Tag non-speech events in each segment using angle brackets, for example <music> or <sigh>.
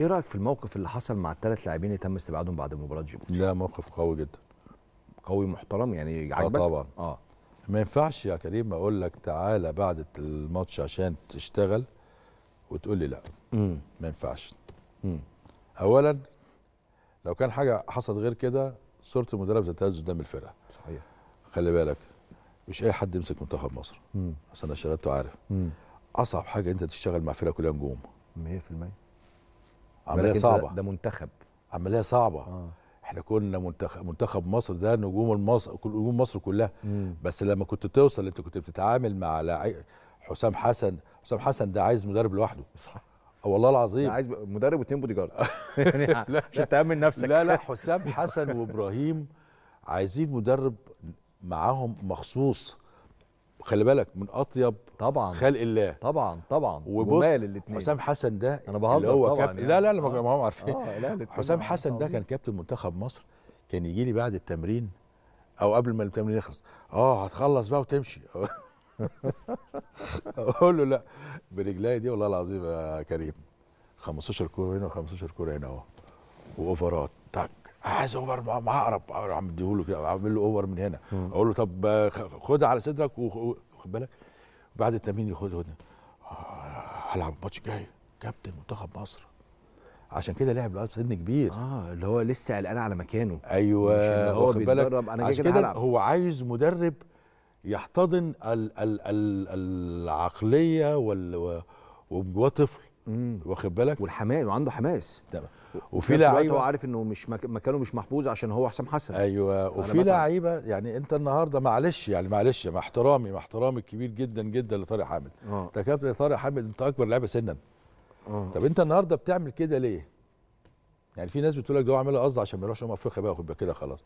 ايه رايك في الموقف اللي حصل مع الثلاث لاعبين اللي تم استبعادهم بعد مباراه جيبوتي لا موقف قوي جدا قوي محترم يعني عجبك اه طبعا اه ما ينفعش يا كريم اقول لك تعالى بعد الماتش عشان تشتغل وتقول لي لا امم ما ينفعش امم اولا لو كان حاجه حصلت غير كده صوره المدرب تتهز قدام الفرقه صحيح خلي بالك مش اي حد يمسك منتخب مصر عشان انا شغلت وعارف امم اصعب حاجه انت تشتغل مع فرقه كلها نجوم 100% عمليه صعبه ده منتخب عمليه صعبه آه. احنا كنا منتخب منتخب مصر ده نجوم المصر نجوم مصر كلها مم. بس لما كنت توصل انت كنت بتتعامل مع حسام حسن حسام حسن ده عايز مدرب لوحده صح آه، والله العظيم عايز مدرب واثنين بودي جارد <laughs> يعني عشان تامن نفسك لا لا حسام حسن وابراهيم عايزين مدرب معاهم مخصوص خلي بالك من اطيب طبعا خلق الله طبعا طبعا وبص حسام حسن ده انا بهزر اللي هو كابتن يعني. لا لا لا ما هم عارفين آه حسام حسن ده كان كابتن منتخب مصر كان يجي لي بعد التمرين او قبل ما التمرين يخلص اه هتخلص بقى وتمشي <laughs> اقول له لا برجلي دي والله العظيم يا كريم 15 كوره هنا و15 كوره هنا اهو واوفرات تك عايز اوفر مع اقرب عم له كده عامل له اوفر من هنا مم. اقول له طب آه، خدها على صدرك واخد بالك بعد التمرين ياخد هنا آه، هلعب الماتش الجاي كابتن منتخب مصر عشان كده لعب لغايه سن كبير اه اللي هو لسه قلقان على مكانه ايوه هو واخد بالك أنا عشان كده هو عايز مدرب يحتضن ال ال ال العقليه وال وجواه طفل واخد بالك والحماس وعنده حماس تمام وفي لعيبه هو عارف انه مش مك... مكانه مش محفوظ عشان هو حسام حسن ايوه وفي لعيبه يعني انت النهارده معلش يعني معلش مع احترامي مع احترامي الكبير جدا جدا لطارق حامد آه. انت كابتن طارق حامد انت اكبر لعيبه سنا آه. طب انت النهارده بتعمل كده ليه؟ يعني في ناس بتقول لك ده هو عامله قصد عشان ما يروحش امم افريقيا بقى يبقى كده خلاص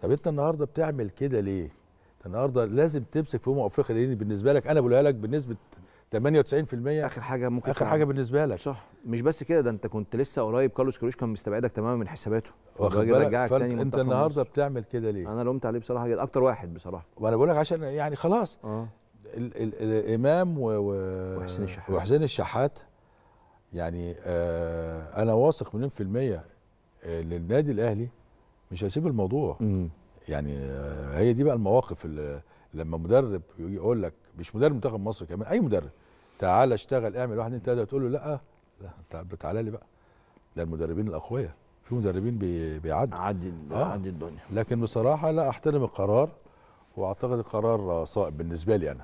طب انت النهارده بتعمل كده ليه؟ انت النهارده لازم تمسك في امم افريقيا لان بالنسبه لك انا بقولها لك بنسبه 98% اخر حاجه ممكن اخر حاجه بالنسبه لك صح مش بس كده ده انت كنت لسه قريب كارلوس كروش كان مستبعدك تماما من حساباته واخد بالك انت النهارده بتعمل كده ليه انا لومت عليه بصراحه جدا اكتر واحد بصراحه وانا بقول لك عشان يعني خلاص آه. الامام و... و... وحسين الشحات وحسين الشحات يعني آه انا واثق مليون في الميه آه، للنادي الاهلي مش هيسيب الموضوع مم. يعني آه هي دي بقى المواقف اللي لما مدرب يجي يقول لك مش مدرب منتخب مصر كمان اي مدرب تعالى اشتغل اعمل واحد اتنين تلاته تقول له لا لا تعالى لي بقى ده المدربين الاقوياء في مدربين بيعدوا عدي آه. عدي الدنيا لكن بصراحه لا احترم القرار واعتقد القرار صائب بالنسبه لي انا